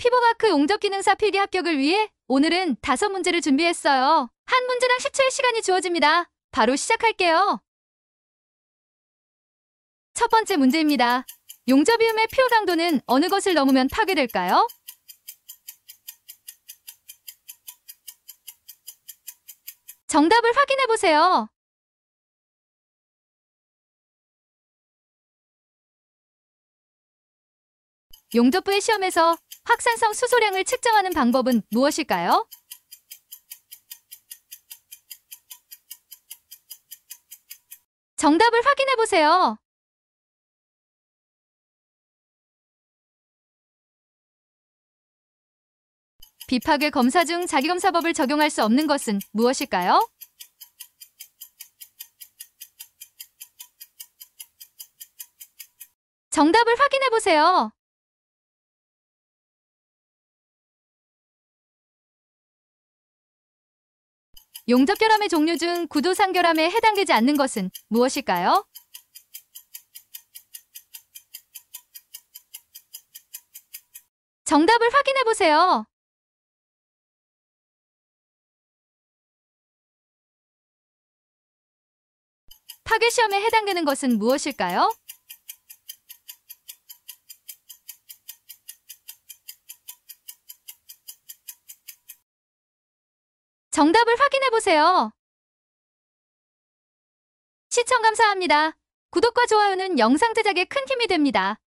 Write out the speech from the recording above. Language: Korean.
피보마크 용접기능사 그 필기 합격을 위해 오늘은 다섯 문제를 준비했어요. 한 문제당 10초의 시간이 주어집니다. 바로 시작할게요. 첫 번째 문제입니다. 용접이음의 피오 강도는 어느 것을 넘으면 파괴될까요? 정답을 확인해보세요. 용접부의 시험에서 확산성 수소량을 측정하는 방법은 무엇일까요? 정답을 확인해 보세요. 비파괴 검사 중 자기검사법을 적용할 수 없는 것은 무엇일까요? 정답을 확인해 보세요. 용접결함의 종류 중 구도상결함에 해당되지 않는 것은 무엇일까요? 정답을 확인해 보세요. 파괴시험에 해당되는 것은 무엇일까요? 정답을 확인해 보세요. 시청 감사합니다. 구독과 좋아요는 영상 제작에 큰 힘이 됩니다.